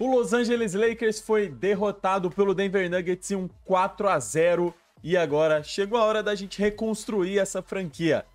O Los Angeles Lakers foi derrotado pelo Denver Nuggets em um 4 a 0 e agora chegou a hora da gente reconstruir essa franquia.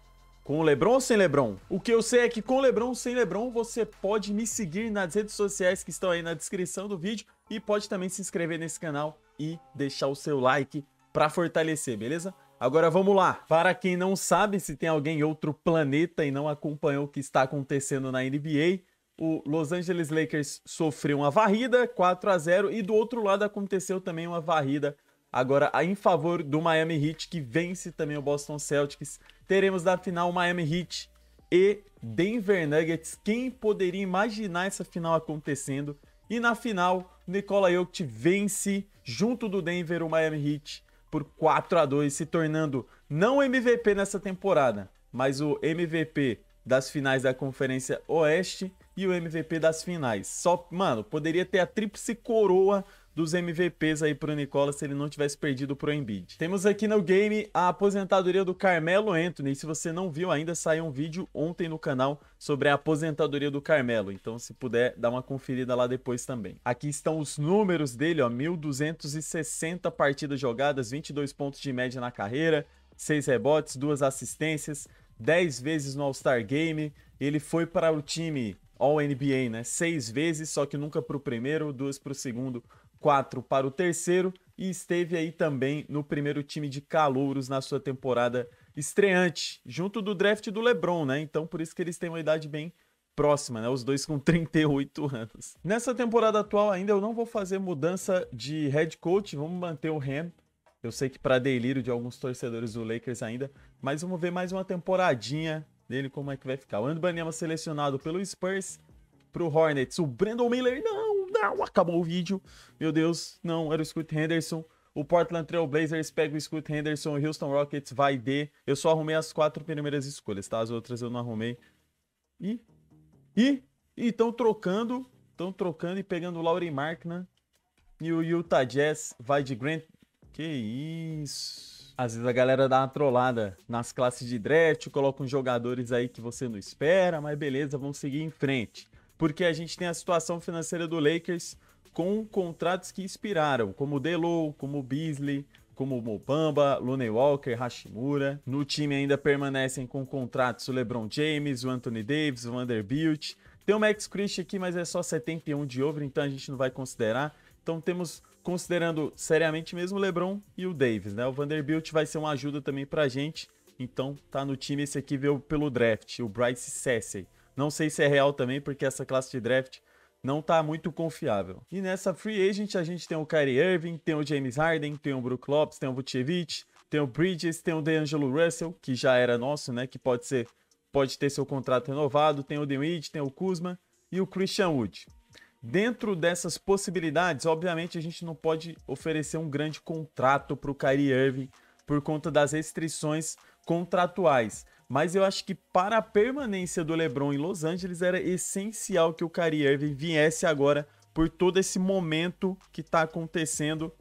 Com o LeBron ou sem LeBron? O que eu sei é que com o LeBron ou sem LeBron você pode me seguir nas redes sociais que estão aí na descrição do vídeo e pode também se inscrever nesse canal e deixar o seu like para fortalecer, beleza? Agora vamos lá. Para quem não sabe, se tem alguém em outro planeta e não acompanhou o que está acontecendo na NBA, o Los Angeles Lakers sofreu uma varrida, 4 a 0 e do outro lado aconteceu também uma varrida agora em favor do Miami Heat, que vence também o Boston Celtics. Teremos na final Miami Heat e Denver Nuggets. Quem poderia imaginar essa final acontecendo? E na final, Nikola Jokic vence junto do Denver o Miami Heat por 4 a 2, se tornando não MVP nessa temporada, mas o MVP das finais da Conferência Oeste e o MVP das finais. Só, mano, poderia ter a tríplice coroa dos MVPs aí pro Nicolas se ele não tivesse perdido pro Embiid. Temos aqui no game a aposentadoria do Carmelo Anthony. Se você não viu ainda, saiu um vídeo ontem no canal sobre a aposentadoria do Carmelo. Então, se puder, dá uma conferida lá depois também. Aqui estão os números dele, ó, 1260 partidas jogadas, 22 pontos de média na carreira, 6 rebotes, 2 assistências, 10 vezes no All-Star Game. Ele foi para o time All-NBA, né? Seis vezes, só que nunca para o primeiro, duas para o segundo, quatro para o terceiro. E esteve aí também no primeiro time de calouros na sua temporada estreante, junto do draft do LeBron, né? Então por isso que eles têm uma idade bem próxima, né? Os dois com 38 anos. Nessa temporada atual ainda eu não vou fazer mudança de head coach, vamos manter o Ham. Eu sei que para delírio de alguns torcedores do Lakers ainda, mas vamos ver mais uma temporadinha dele, como é que vai ficar. O Andrew Banema é selecionado pelo Spurs pro Hornets. O Brandon Miller, não, não, acabou o vídeo. Meu Deus, não, era o Scott Henderson. O Portland Trail Blazers pega o Scott Henderson, o Houston Rockets vai de. Eu só arrumei as quatro primeiras escolhas, tá? As outras eu não arrumei. E. E. estão trocando. Estão trocando e pegando o Laurie Markner. E o Utah Jazz vai de Grant. Que isso. Às vezes a galera dá uma trollada nas classes de draft, coloca uns jogadores aí que você não espera, mas beleza, vamos seguir em frente. Porque a gente tem a situação financeira do Lakers com contratos que inspiraram, como o Delo, como o Beasley, como o Mobamba, Looney Walker, Hashimura. No time ainda permanecem com contratos o LeBron James, o Anthony Davis, o Vanderbilt. Tem o Max Christie aqui, mas é só 71 de over, então a gente não vai considerar. Então temos considerando seriamente mesmo o LeBron e o Davis, né? O Vanderbilt vai ser uma ajuda também pra gente. Então, tá no time esse aqui veio pelo draft, o Bryce Sassey. Não sei se é real também, porque essa classe de draft não tá muito confiável. E nessa free agent a gente tem o Kyrie Irving, tem o James Harden, tem o Brook Lopes, tem o Vucevic, tem o Bridges, tem o DeAngelo Russell, que já era nosso, né, que pode ser pode ter seu contrato renovado, tem o DeWitt, tem o Kuzma e o Christian Wood. Dentro dessas possibilidades, obviamente a gente não pode oferecer um grande contrato para o Kyrie Irving por conta das restrições contratuais. Mas eu acho que para a permanência do LeBron em Los Angeles era essencial que o Kyrie Irving viesse agora por todo esse momento que está acontecendo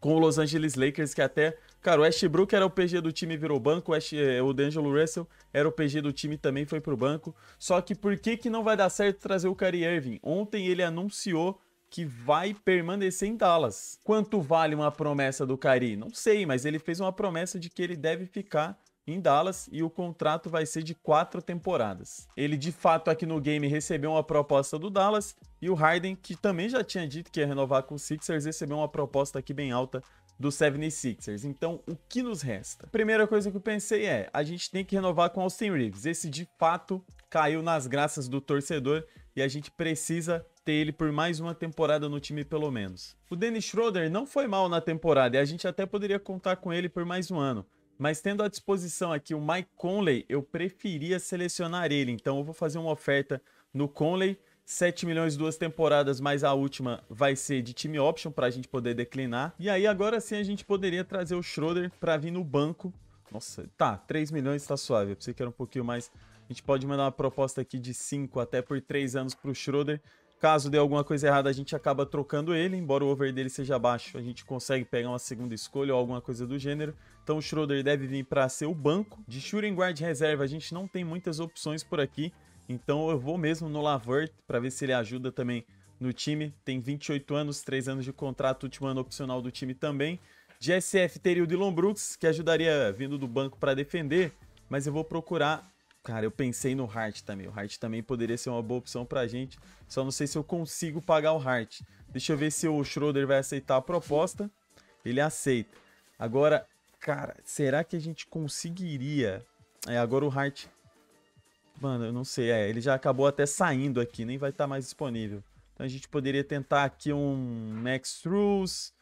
com o Los Angeles Lakers, que até Cara, o Westbrook era o PG do time e virou banco, o, eh, o D'Angelo Russell era o PG do time também foi pro banco. Só que por que, que não vai dar certo trazer o Kyrie Irving? Ontem ele anunciou que vai permanecer em Dallas. Quanto vale uma promessa do Kyrie? Não sei, mas ele fez uma promessa de que ele deve ficar em Dallas e o contrato vai ser de quatro temporadas. Ele de fato aqui no game recebeu uma proposta do Dallas e o Harden, que também já tinha dito que ia renovar com o Sixers, recebeu uma proposta aqui bem alta do 76ers. Então, o que nos resta? Primeira coisa que eu pensei é, a gente tem que renovar com Austin Reeves. Esse, de fato, caiu nas graças do torcedor e a gente precisa ter ele por mais uma temporada no time, pelo menos. O Dennis Schroeder não foi mal na temporada e a gente até poderia contar com ele por mais um ano. Mas tendo à disposição aqui o Mike Conley, eu preferia selecionar ele. Então eu vou fazer uma oferta no Conley 7 milhões duas temporadas, mas a última vai ser de time option para a gente poder declinar. E aí agora sim a gente poderia trazer o Schroeder para vir no banco. Nossa, tá, 3 milhões está suave, eu pensei que era um pouquinho mais. A gente pode mandar uma proposta aqui de 5 até por 3 anos para o Schroeder. Caso dê alguma coisa errada, a gente acaba trocando ele, embora o over dele seja baixo, a gente consegue pegar uma segunda escolha ou alguma coisa do gênero. Então o Schroeder deve vir para ser o banco. De Shuren guard reserva, a gente não tem muitas opções por aqui. Então eu vou mesmo no Lavert para ver se ele ajuda também no time. Tem 28 anos, 3 anos de contrato, último ano opcional do time também. GSF teria o Dylan Brooks, que ajudaria vindo do banco para defender, mas eu vou procurar. Cara, eu pensei no Hart também. O Hart também poderia ser uma boa opção pra gente. Só não sei se eu consigo pagar o Hart. Deixa eu ver se o Schroeder vai aceitar a proposta. Ele aceita. Agora, cara, será que a gente conseguiria? É, agora o Hart Mano, eu não sei. É, ele já acabou até saindo aqui, nem vai estar tá mais disponível. Então a gente poderia tentar aqui um Max Trues,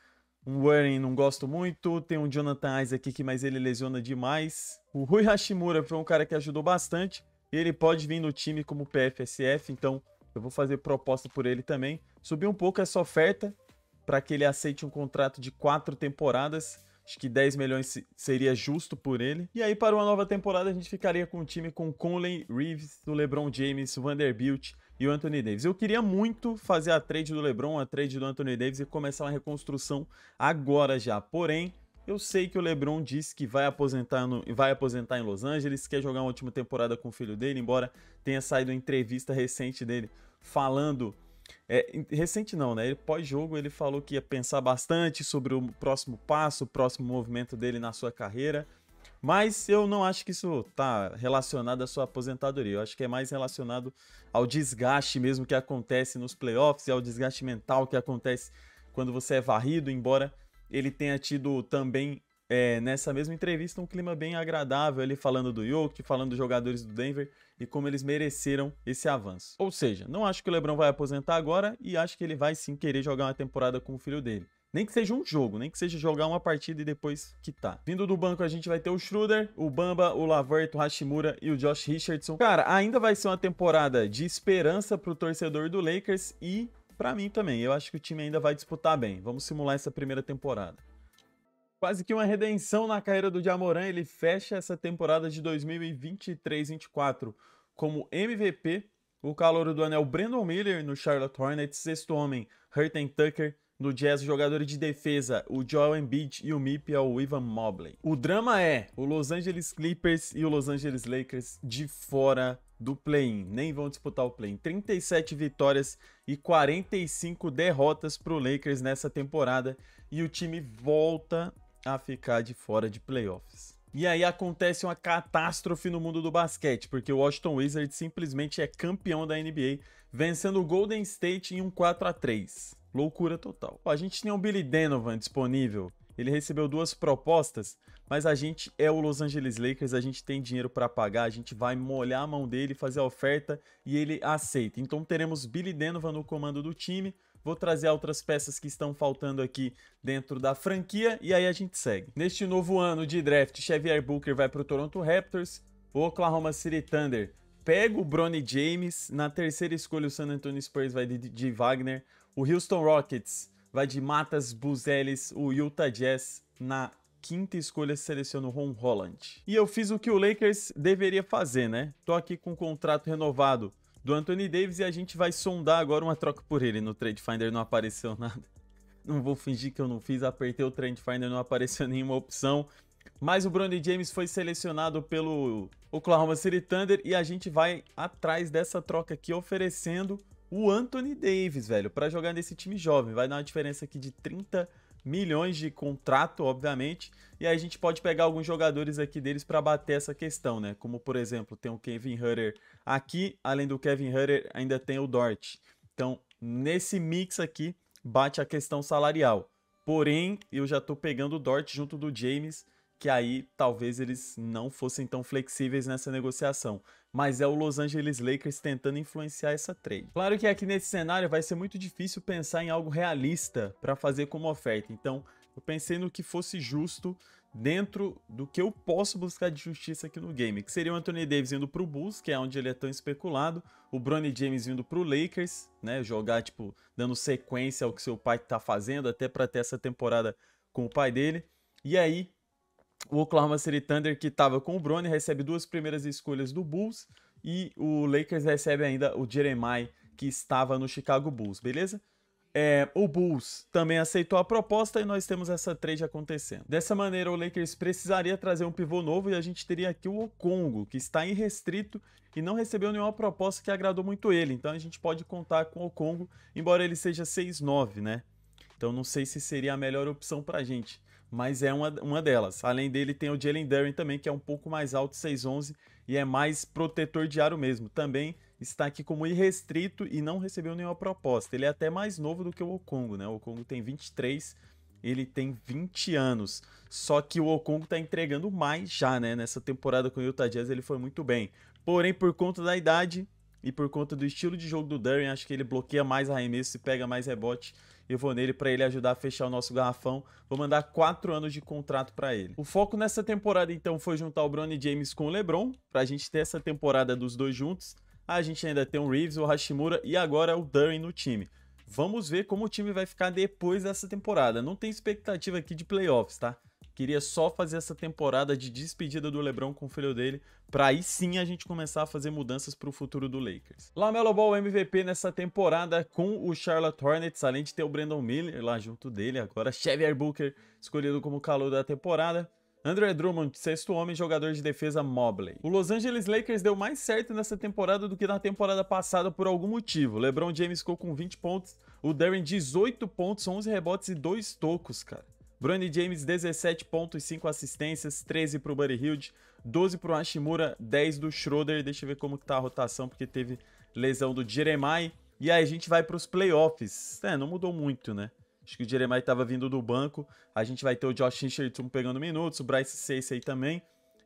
um Warren não gosto muito, tem um Jonathan Isaac aqui, mas ele lesiona demais. O Rui Hashimura foi um cara que ajudou bastante, e ele pode vir no time como PFSF, então eu vou fazer proposta por ele também. Subir um pouco essa oferta, para que ele aceite um contrato de quatro temporadas, Acho que 10 milhões seria justo por ele. E aí, para uma nova temporada, a gente ficaria com um time com Conley, Reeves, do LeBron James, Vanderbilt e o Anthony Davis. Eu queria muito fazer a trade do LeBron, a trade do Anthony Davis e começar uma reconstrução agora já. Porém, eu sei que o LeBron disse que vai aposentar, no, vai aposentar em Los Angeles, quer jogar uma última temporada com o filho dele, embora tenha saído uma entrevista recente dele falando é, recente não, né? Ele pós-jogo ele falou que ia pensar bastante sobre o próximo passo, o próximo movimento dele na sua carreira. Mas eu não acho que isso tá relacionado à sua aposentadoria. Eu acho que é mais relacionado ao desgaste mesmo que acontece nos playoffs e ao desgaste mental que acontece quando você é varrido, embora ele tenha tido também é, nessa mesma entrevista um clima bem agradável ali falando do York, falando dos jogadores do Denver e como eles mereceram esse avanço. Ou seja, não acho que o LeBron vai aposentar agora e acho que ele vai sim querer jogar uma temporada com o filho dele. Nem que seja um jogo, nem que seja jogar uma partida e depois quitar. Vindo do banco, a gente vai ter o Schroeder, o Bamba, o Lavert, o Hashimura e o Josh Richardson. Cara, ainda vai ser uma temporada de esperança pro torcedor do Lakers e para mim também. Eu acho que o time ainda vai disputar bem. Vamos simular essa primeira temporada quase que uma redenção na carreira do Jamoran. Ele fecha essa temporada de 2023-24 como MVP. O calor do anel Brandon Miller no Charlotte Hornets, sexto homem, Hurten Tucker. No Jazz, jogador de defesa, o Joel Embiid e o MIP é o Ivan Mobley. O drama é o Los Angeles Clippers e o Los Angeles Lakers de fora do play-in, nem vão disputar o play-in. 37 vitórias e 45 derrotas para o Lakers nessa temporada e o time volta a ficar de fora de playoffs. E aí acontece uma catástrofe no mundo do basquete, porque o Washington Wizards simplesmente é campeão da NBA, vencendo o Golden State em um 4 a 3. Loucura total. a gente tinha o um Billy Donovan disponível. Ele recebeu duas propostas, mas a gente é o Los Angeles Lakers, a gente tem dinheiro para pagar, a gente vai molhar a mão dele, fazer a oferta e ele aceita. Então teremos Billy Donovan no comando do time, vou trazer outras peças que estão faltando aqui dentro da franquia e aí a gente segue. Neste novo ano de draft, Xavier Booker vai para o Toronto Raptors, o Oklahoma City Thunder pega o Bronny James, na terceira escolha o San Antonio Spurs vai de, de Wagner, o Houston Rockets vai de Matas Buzelis, o Utah Jazz na quinta escolha seleciono Ron Holland. E eu fiz o que o Lakers deveria fazer, né? Tô aqui com contrato renovado do Anthony Davis e a gente vai sondar agora uma troca por ele. No Trade Finder não apareceu nada. Não vou fingir que eu não fiz, apertei o Trade Finder, não apareceu nenhuma opção. Mas o Bronny James foi selecionado pelo Oklahoma City Thunder e a gente vai atrás dessa troca aqui oferecendo o Anthony Davis, velho, para jogar nesse time jovem. Vai dar uma diferença aqui de 30 milhões de contrato, obviamente. E aí a gente pode pegar alguns jogadores aqui deles para bater essa questão, né? Como, por exemplo, tem o Kevin Hutter aqui, além do Kevin Hutter, ainda tem o Dort. Então, nesse mix aqui, bate a questão salarial. Porém, eu já estou pegando o Dort junto do James, que aí talvez eles não fossem tão flexíveis nessa negociação. Mas é o Los Angeles Lakers tentando influenciar essa trade. Claro que aqui nesse cenário vai ser muito difícil pensar em algo realista para fazer como oferta. Então, eu pensei no que fosse justo dentro do que eu posso buscar de justiça aqui no game, que seria o Anthony Davis indo para o Bulls, que é onde ele é tão especulado, o Bronny James indo para o Lakers, né, jogar tipo dando sequência ao que seu pai está fazendo, até para ter essa temporada com o pai dele. E aí, o Oklahoma City Thunder, que estava com o Brony, recebe duas primeiras escolhas do Bulls. E o Lakers recebe ainda o Jeremiah, que estava no Chicago Bulls, beleza? É, o Bulls também aceitou a proposta e nós temos essa trade acontecendo. Dessa maneira, o Lakers precisaria trazer um pivô novo e a gente teria aqui o Congo que está em restrito e não recebeu nenhuma proposta que agradou muito ele. Então a gente pode contar com o Congo, embora ele seja 6-9, né? Então não sei se seria a melhor opção para a gente mas é uma, uma delas. Além dele, tem o Jalen Duren também, que é um pouco mais alto, 6'11", e é mais protetor de aro mesmo. Também está aqui como irrestrito e não recebeu nenhuma proposta. Ele é até mais novo do que o Okongo, né? O Okongo tem 23, ele tem 20 anos. Só que o Okongo está entregando mais já, né? Nessa temporada com o Utah Jazz ele foi muito bem. Porém, por conta da idade, e por conta do estilo de jogo do Darren, acho que ele bloqueia mais arremesso e pega mais rebote. Eu vou nele para ele ajudar a fechar o nosso garrafão. Vou mandar 4 anos de contrato para ele. O foco nessa temporada, então, foi juntar o Bronny James com o LeBron, para a gente ter essa temporada dos dois juntos. A gente ainda tem o Reeves, o Hashimura e agora o Darren no time. Vamos ver como o time vai ficar depois dessa temporada. Não tem expectativa aqui de playoffs, tá? Queria só fazer essa temporada de despedida do LeBron com o filho dele, para aí sim a gente começar a fazer mudanças para o futuro do Lakers. Lamelo Ball MVP nessa temporada com o Charlotte Hornets, além de ter o Brandon Miller lá junto dele, agora Xavier Booker escolhido como calor da temporada. André Drummond, sexto homem, jogador de defesa Mobley. O Los Angeles Lakers deu mais certo nessa temporada do que na temporada passada por algum motivo. LeBron James ficou com 20 pontos, o Darren 18 pontos, 11 rebotes e 2 tocos, cara. Bronny James, 17.5 assistências, 13 para o Buddy Hilde, 12 para o Hashimura, 10 do Schroeder. Deixa eu ver como que tá a rotação, porque teve lesão do Jeremiah. E aí a gente vai para os playoffs. É, não mudou muito, né? Acho que o Jeremiah estava vindo do banco. A gente vai ter o Josh Richardson pegando minutos, o Bryce Seis aí também.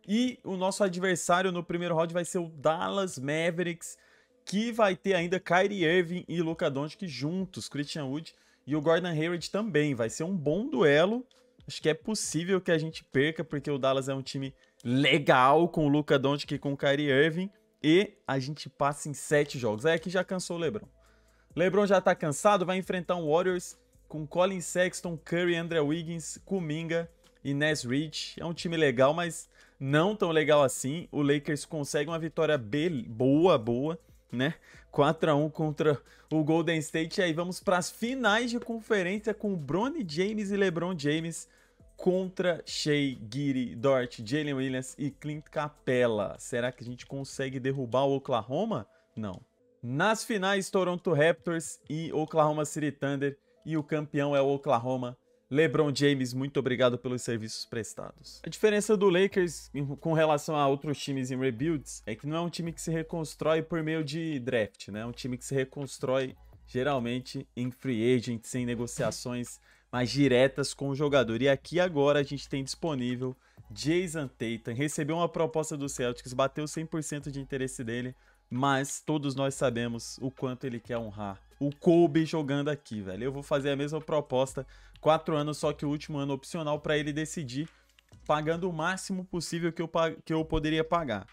E o nosso adversário no primeiro round vai ser o Dallas Mavericks, que vai ter ainda Kyrie Irving e Luka Doncic juntos, Christian Wood. E o Gordon Hayward também. Vai ser um bom duelo. Acho que é possível que a gente perca, porque o Dallas é um time legal com o Luca Doncic e com o Kyrie Irving. E a gente passa em sete jogos. É, aí que já cansou o LeBron. LeBron já tá cansado, vai enfrentar um Warriors com Colin Sexton, Curry, Andrew Wiggins, Kuminga e Nes Rich. É um time legal, mas não tão legal assim. O Lakers consegue uma vitória boa, boa né? 4 a 1 contra o Golden State. E aí vamos para as finais de conferência com Bronny James e LeBron James contra Shea, Giri, Dort, Jalen Williams e Clint Capella. Será que a gente consegue derrubar o Oklahoma? Não. Nas finais, Toronto Raptors e Oklahoma City Thunder. E o campeão é o Oklahoma LeBron James, muito obrigado pelos serviços prestados. A diferença do Lakers com relação a outros times em rebuilds é que não é um time que se reconstrói por meio de draft, né? É um time que se reconstrói geralmente em free agent, sem negociações mais diretas com o jogador. E aqui agora a gente tem disponível Jason Tatum, recebeu uma proposta do Celtics, bateu 100% de interesse dele, mas todos nós sabemos o quanto ele quer honrar o Kobe jogando aqui, velho. Eu vou fazer a mesma proposta, quatro anos, só que o último ano opcional para ele decidir, pagando o máximo possível que eu, que eu poderia pagar.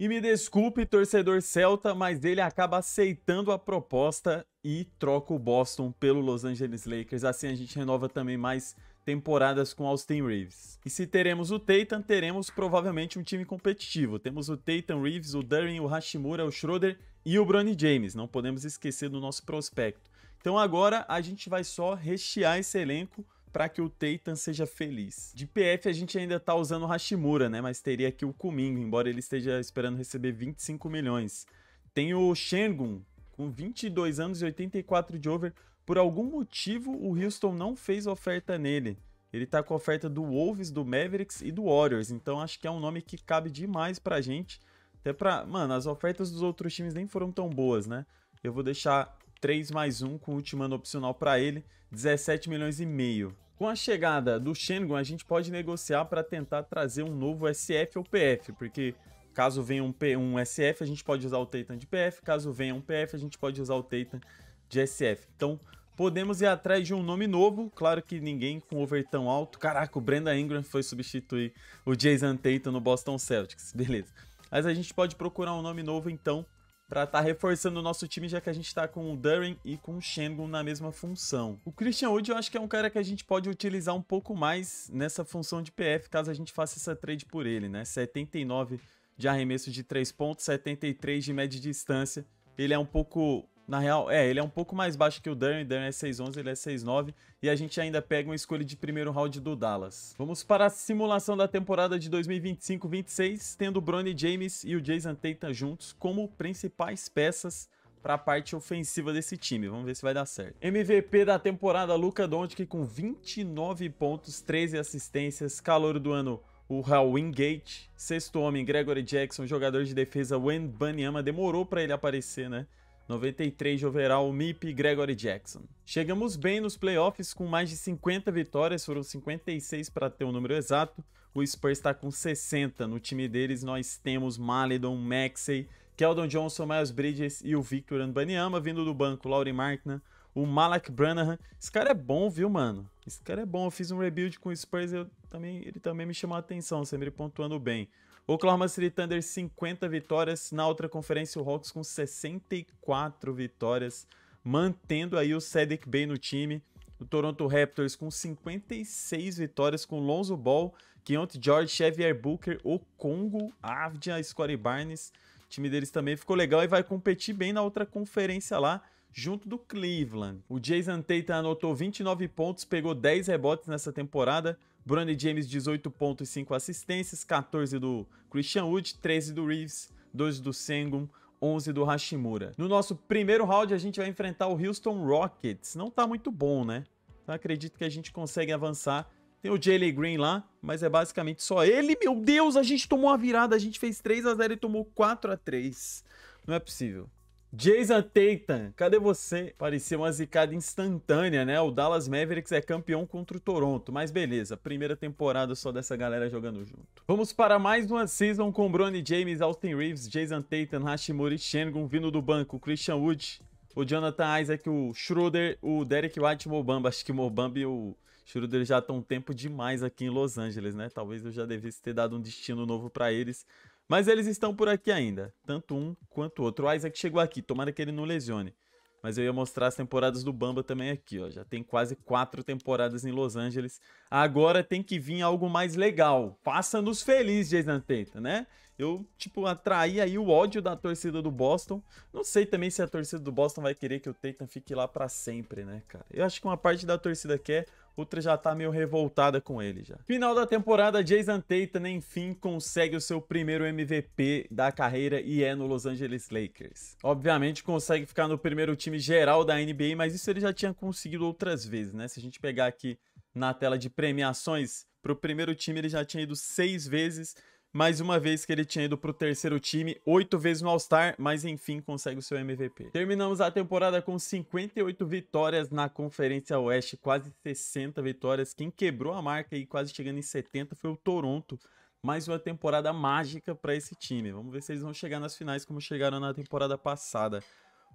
E me desculpe, torcedor Celta, mas ele acaba aceitando a proposta e troca o Boston pelo Los Angeles Lakers. Assim a gente renova também mais temporadas com Austin Reeves. E se teremos o Tatum, teremos provavelmente um time competitivo. Temos o Tatum Reeves, o Darren, o Hashimura, o Schroeder e o Bronny James. Não podemos esquecer do nosso prospecto. Então agora a gente vai só rechear esse elenco para que o Teitan seja feliz. De PF a gente ainda tá usando o Hashimura, né? Mas teria aqui o Kumingo, embora ele esteja esperando receber 25 milhões. Tem o Shengun, com 22 anos e 84 de over. Por algum motivo, o Houston não fez oferta nele. Ele tá com oferta do Wolves, do Mavericks e do Warriors. Então acho que é um nome que cabe demais pra gente. Até pra. Mano, as ofertas dos outros times nem foram tão boas, né? Eu vou deixar 3 mais 1 com o último ano opcional para ele, 17 milhões e meio. Com a chegada do Shengun, a gente pode negociar para tentar trazer um novo SF ou PF, porque caso venha um, P, um SF, a gente pode usar o Titan de PF, caso venha um PF, a gente pode usar o Titan de SF. Então, podemos ir atrás de um nome novo, claro que ninguém com over tão alto. Caraca, o Brenda Ingram foi substituir o Jason Tatum no Boston Celtics, beleza. Mas a gente pode procurar um nome novo, então, para estar tá reforçando o nosso time, já que a gente está com o Durin e com o Shengun na mesma função. O Christian Wood eu acho que é um cara que a gente pode utilizar um pouco mais nessa função de PF, caso a gente faça essa trade por ele, né? 79 de arremesso de 3 pontos, 73 de média distância. Ele é um pouco na real, é, ele é um pouco mais baixo que o Durham, Darren é 6'11, ele é 6'9, e a gente ainda pega uma escolha de primeiro round do Dallas. Vamos para a simulação da temporada de 2025-26, tendo o Bronny James e o Jason Tatum juntos como principais peças para a parte ofensiva desse time. Vamos ver se vai dar certo. MVP da temporada, Luca Doncic com 29 pontos, 13 assistências, calor do ano o Hal Wingate, sexto homem Gregory Jackson, jogador de defesa Wen Banyama, demorou para ele aparecer, né? 93 de overall, MIP Gregory Jackson. Chegamos bem nos playoffs com mais de 50 vitórias, foram 56 para ter o um número exato. O Spurs está com 60. No time deles nós temos Maledon, Maxey, Keldon Johnson, Miles Bridges e o Victor Anbaniama vindo do banco, Laurie Markman, o Malak Branahan. Esse cara é bom, viu, mano? Esse cara é bom. Eu fiz um rebuild com o Spurs, eu também, ele também me chamou a atenção, sempre pontuando bem. Oklahoma City Thunder 50 vitórias, na outra conferência o Hawks com 64 vitórias, mantendo aí o Cedric Bay no time. O Toronto Raptors com 56 vitórias com Lonzo Ball, Keontae George, Xavier Booker, o Congo, Avdia, Scottie Barnes. O time deles também ficou legal e vai competir bem na outra conferência lá junto do Cleveland. O Jason Tatum anotou 29 pontos, pegou 10 rebotes nessa temporada, Bronny James, 18.5 assistências, 14 do Christian Wood, 13 do Reeves, 2 do Sengun, 11 do Hashimura. No nosso primeiro round, a gente vai enfrentar o Houston Rockets. Não tá muito bom, né? Então acredito que a gente consegue avançar. Tem o Jalen Green lá, mas é basicamente só ele. Meu Deus, a gente tomou a virada. A gente fez 3 x 0 e tomou 4 x 3 Não é possível. Jason Tatum, cadê você? Parecia uma zicada instantânea, né? O Dallas Mavericks é campeão contra o Toronto, mas beleza, primeira temporada só dessa galera jogando junto. Vamos para mais uma season com Bronny James, Austin Reeves, Jason Tatum, Hashimori Shengun vindo do banco, Christian Wood, o Jonathan Isaac, o Schroeder, o Derek White, o Mobamba. Acho que Mobamba e o Schroeder já estão um tempo demais aqui em Los Angeles, né? Talvez eu já devesse ter dado um destino novo para eles, mas eles estão por aqui ainda, tanto um quanto o outro. O Isaac chegou aqui, tomara que ele não lesione. Mas eu ia mostrar as temporadas do Bamba também aqui, ó. Já tem quase quatro temporadas em Los Angeles. Agora tem que vir algo mais legal. Faça-nos feliz, Jason Tatum, né? Eu, tipo, atraí aí o ódio da torcida do Boston. Não sei também se a torcida do Boston vai querer que o Tatum fique lá para sempre, né, cara? Eu acho que uma parte da torcida quer, Putra já tá meio revoltada com ele já. Final da temporada, Jason Tatum enfim consegue o seu primeiro MVP da carreira e é no Los Angeles Lakers. Obviamente consegue ficar no primeiro time geral da NBA, mas isso ele já tinha conseguido outras vezes, né? Se a gente pegar aqui na tela de premiações, pro primeiro time ele já tinha ido seis vezes, mais uma vez que ele tinha ido para o terceiro time, oito vezes no All-Star, mas enfim consegue o seu MVP. Terminamos a temporada com 58 vitórias na Conferência Oeste, quase 60 vitórias. Quem quebrou a marca e quase chegando em 70 foi o Toronto. Mais uma temporada mágica para esse time. Vamos ver se eles vão chegar nas finais como chegaram na temporada passada.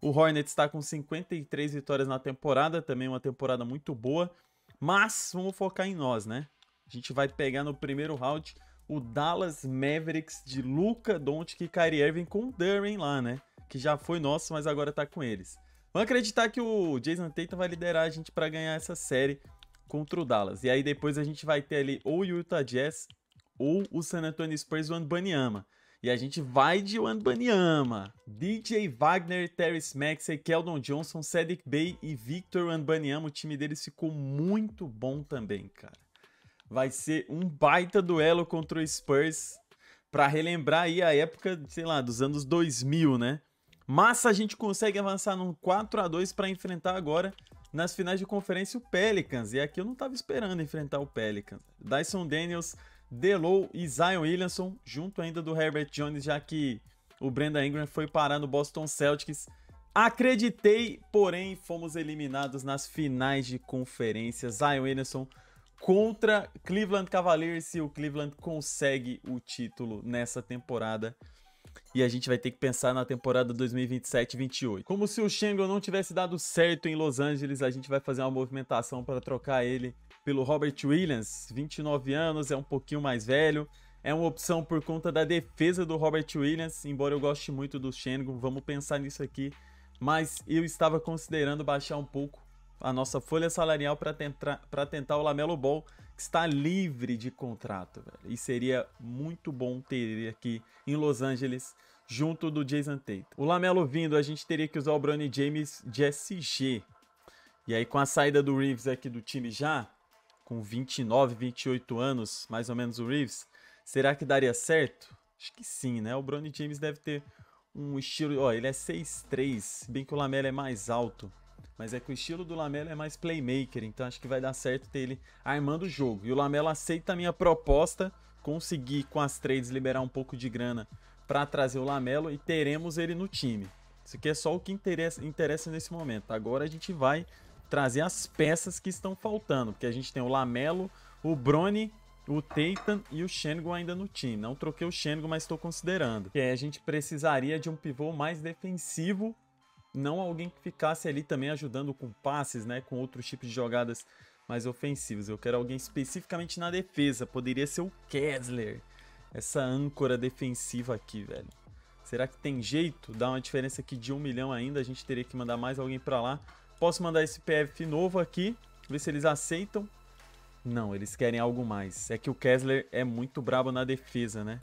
O Hornets está com 53 vitórias na temporada, também uma temporada muito boa. Mas vamos focar em nós, né? A gente vai pegar no primeiro round o Dallas Mavericks de Luca Doncic e Kyrie Irving com o Durant lá, né? Que já foi nosso, mas agora tá com eles. Vamos acreditar que o Jason Tatum vai liderar a gente para ganhar essa série contra o Dallas. E aí depois a gente vai ter ali ou o Utah Jazz ou o San Antonio Spurs o Anbanyama. E a gente vai de Anbanyama. DJ Wagner, Terrence Maxey, Keldon Johnson, Cedric Bay e Victor Anbanyama. O time deles ficou muito bom também, cara. Vai ser um baita duelo contra o Spurs para relembrar aí a época, sei lá, dos anos 2000, né? Mas a gente consegue avançar num 4 a 2 para enfrentar agora nas finais de conferência o Pelicans. E aqui eu não estava esperando enfrentar o Pelicans. Dyson Daniels, Delow e Zion Williamson, junto ainda do Herbert Jones, já que o Brenda Ingram foi parar no Boston Celtics. Acreditei, porém fomos eliminados nas finais de conferência. Zion Williamson contra Cleveland Cavaliers e o Cleveland consegue o título nessa temporada. E a gente vai ter que pensar na temporada 2027-28. Como se o Shengon não tivesse dado certo em Los Angeles, a gente vai fazer uma movimentação para trocar ele pelo Robert Williams, 29 anos, é um pouquinho mais velho. É uma opção por conta da defesa do Robert Williams, embora eu goste muito do Shengon, vamos pensar nisso aqui. Mas eu estava considerando baixar um pouco a nossa folha salarial para tentar, tentar o Lamelo Ball, que está livre de contrato. Velho. E seria muito bom ter ele aqui em Los Angeles junto do Jason Tate. O Lamelo vindo, a gente teria que usar o Bronny James de SG. E aí com a saída do Reeves aqui do time já, com 29, 28 anos, mais ou menos o Reeves, será que daria certo? Acho que sim, né? O Bronny James deve ter um estilo... Ó, ele é 6'3", bem que o Lamelo é mais alto. Mas é que o estilo do Lamela é mais playmaker, então acho que vai dar certo ter ele armando o jogo. E o Lamela aceita a minha proposta, conseguir com as trades liberar um pouco de grana para trazer o Lamelo e teremos ele no time. Isso aqui é só o que interessa, interessa nesse momento. Agora a gente vai trazer as peças que estão faltando, porque a gente tem o Lamelo, o Brony, o Tatum e o Shengo ainda no time. Não troquei o Shengo, mas estou considerando. Que a gente precisaria de um pivô mais defensivo não alguém que ficasse ali também ajudando com passes, né, com outros tipos de jogadas mais ofensivas. Eu quero alguém especificamente na defesa. Poderia ser o Kessler, essa âncora defensiva aqui, velho. Será que tem jeito? Dá uma diferença aqui de um milhão ainda. A gente teria que mandar mais alguém para lá. Posso mandar esse PF novo aqui, ver se eles aceitam. Não, eles querem algo mais. É que o Kessler é muito brabo na defesa, né?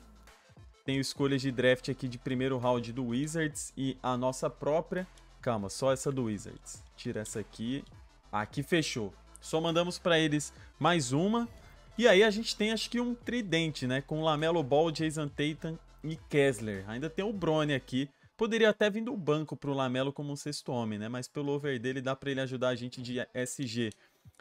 Tenho escolhas de draft aqui de primeiro round do Wizards e a nossa própria. Calma, só essa do Wizards. Tira essa aqui. Aqui fechou. Só mandamos para eles mais uma. E aí a gente tem acho que um tridente, né? Com Lamelo Ball, Jason Tatum e Kessler. Ainda tem o Brony aqui. Poderia até vir do banco pro Lamelo como um sexto homem, né? Mas pelo over dele dá para ele ajudar a gente de SG.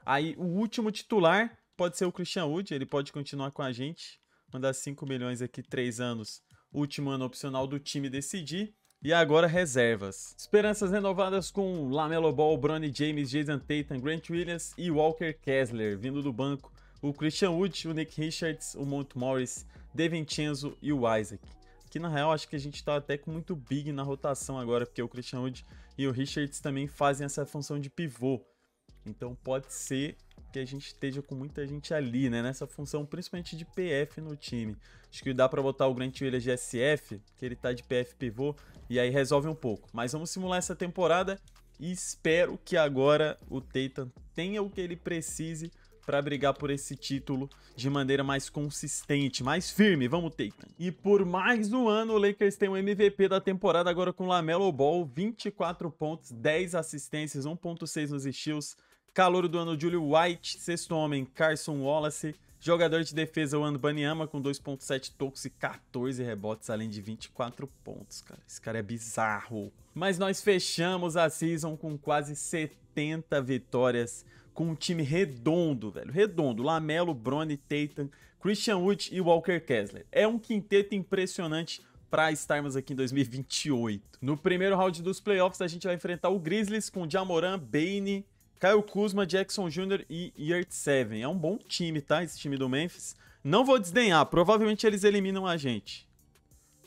Aí o último titular pode ser o Christian Wood, ele pode continuar com a gente mandar 5 milhões aqui, 3 anos, último ano opcional do time decidir. E agora reservas. Esperanças renovadas com Lamelo Ball, Bronny James, Jason Tatum, Grant Williams e Walker Kessler, vindo do banco. O Christian Wood, o Nick Richards, o Mont Morris, DeVincenzo e o Isaac. Aqui na real acho que a gente tá até com muito big na rotação agora, porque o Christian Wood e o Richards também fazem essa função de pivô. Então pode ser que a gente esteja com muita gente ali, né? Nessa função, principalmente de PF no time. Acho que dá para botar o Grant Williams de SF, que ele tá de PF pivô, e aí resolve um pouco. Mas vamos simular essa temporada e espero que agora o Tatum tenha o que ele precise para brigar por esse título de maneira mais consistente, mais firme. Vamos, Tatum. E por mais um ano, o Lakers tem o MVP da temporada agora com o LaMelo Ball, 24 pontos, 10 assistências, 1.6 nos steals, Calor do ano, Julio White. Sexto homem, Carson Wallace. Jogador de defesa, o Banyama, com 2.7 toques e 14 rebotes, além de 24 pontos, cara. Esse cara é bizarro. Mas nós fechamos a season com quase 70 vitórias, com um time redondo, velho. Redondo. Lamelo, Brony, Tatum, Christian Wood e Walker Kessler. É um quinteto impressionante para estarmos aqui em 2028. No primeiro round dos playoffs, a gente vai enfrentar o Grizzlies com Jamoran, Bane, Caio Kuzma, Jackson Jr. e Yurt Seven. É um bom time, tá? Esse time do Memphis. Não vou desdenhar, provavelmente eles eliminam a gente.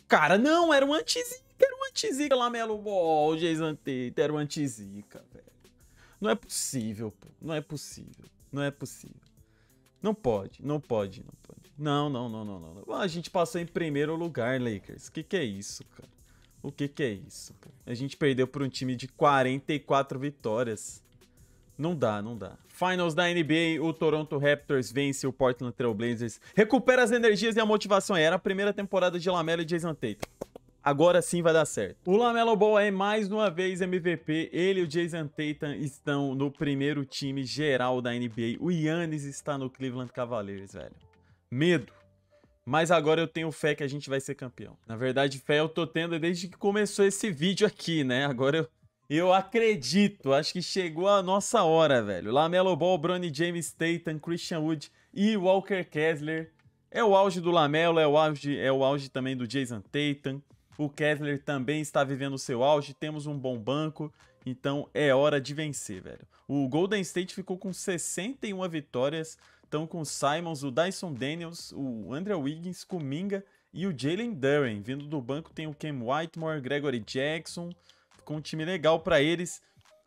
Cara, não, era um antizica, era um antizica lá, Ball, Jason Tate, era um antizica, velho. Não é possível, pô. Não é possível. Não é possível. Não pode, não pode, não pode. Não, não, não, não, não. A gente passou em primeiro lugar, Lakers. O que, que é isso, cara? O que, que é isso? A gente perdeu por um time de 44 vitórias. Não dá, não dá. Finals da NBA, o Toronto Raptors vence o Portland Trail Blazers, recupera as energias e a motivação. Era a primeira temporada de Lamelo e Jason Tatum. Agora sim vai dar certo. O Lamelo Ball é mais uma vez MVP. Ele e o Jason Tatum estão no primeiro time geral da NBA. O Yannis está no Cleveland Cavaliers, velho. Medo. Mas agora eu tenho fé que a gente vai ser campeão. Na verdade, fé eu tô tendo desde que começou esse vídeo aqui, né? Agora eu eu acredito, acho que chegou a nossa hora, velho. Lamelo Ball, Bronny James, Tatum, Christian Wood e Walker Kessler. É o auge do Lamelo, é o auge, é o auge também do Jason Tatum. O Kessler também está vivendo o seu auge, temos um bom banco, então é hora de vencer, velho. O Golden State ficou com 61 vitórias, estão com o Simons, o Dyson Daniels, o Andrew Wiggins, Kuminga e o Jalen Duren. Vindo do banco tem o Cam Whitmore, Gregory Jackson, Ficou um time legal para eles.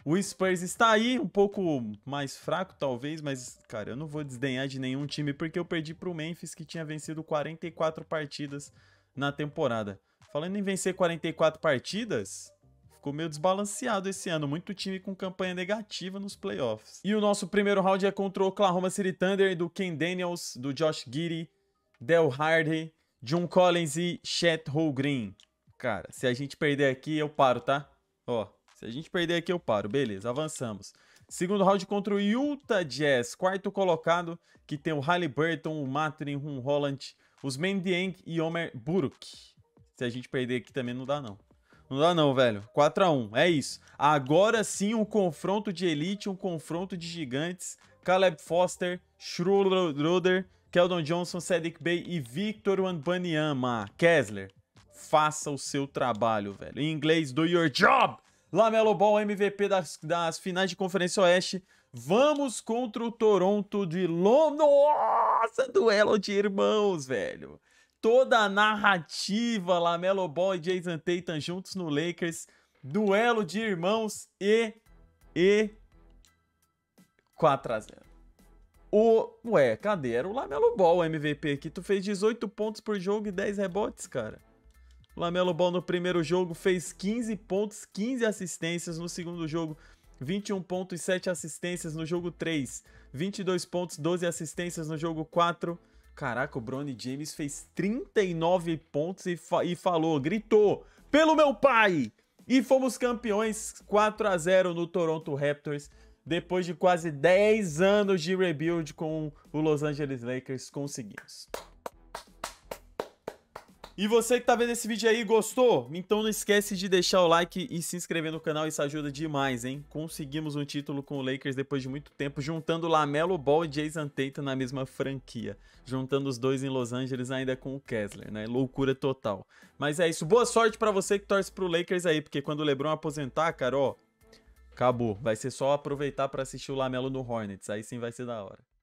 O Spurs está aí, um pouco mais fraco talvez, mas, cara, eu não vou desdenhar de nenhum time, porque eu perdi para o Memphis, que tinha vencido 44 partidas na temporada. Falando em vencer 44 partidas, ficou meio desbalanceado esse ano, muito time com campanha negativa nos playoffs. E o nosso primeiro round é contra o Oklahoma City Thunder, do Ken Daniels, do Josh Giddy, Del Hardy, John Collins e Chet Holgreen. Cara, se a gente perder aqui, eu paro, tá? Ó, se a gente perder aqui, eu paro. Beleza, avançamos. Segundo round contra o Utah Jazz, quarto colocado, que tem o Halliburton, o Matrin, o Holland, os Mendieng e Omer Buruk. Se a gente perder aqui também não dá não. Não dá não, velho. 4x1, é isso. Agora sim um confronto de elite, um confronto de gigantes. Caleb Foster, Schroeder, Keldon Johnson, Cedric Bay e Victor Wembanyama. Kessler, faça o seu trabalho, velho. Em inglês, do your job! Lamelo Ball, MVP das, das finais de Conferência Oeste. Vamos contra o Toronto de Londres. Nossa, duelo de irmãos, velho. Toda a narrativa, Lamelo Ball e Jason Tatum juntos no Lakers. Duelo de irmãos e... E... 4x0. O... Ué, cadê? Era o Lamelo Ball MVP que tu fez 18 pontos por jogo e 10 rebotes, cara. Lamelo Ball no primeiro jogo fez 15 pontos, 15 assistências. No segundo jogo, 21 pontos, 7 assistências. No jogo 3, 22 pontos, 12 assistências. No jogo 4, caraca, o Bronny James fez 39 pontos e, fa e falou, gritou, pelo meu pai! E fomos campeões 4 a 0 no Toronto Raptors depois de quase 10 anos de rebuild com o Los Angeles Lakers, conseguimos. E você que tá vendo esse vídeo aí, gostou? Então não esquece de deixar o like e se inscrever no canal, isso ajuda demais, hein? Conseguimos um título com o Lakers depois de muito tempo, juntando Lamelo Ball e Jason Tatum na mesma franquia. Juntando os dois em Los Angeles ainda com o Kessler, né? Loucura total. Mas é isso, boa sorte para você que torce pro Lakers aí, porque quando o LeBron aposentar, cara, ó... Acabou. Vai ser só aproveitar para assistir o Lamelo no Hornets, aí sim vai ser da hora.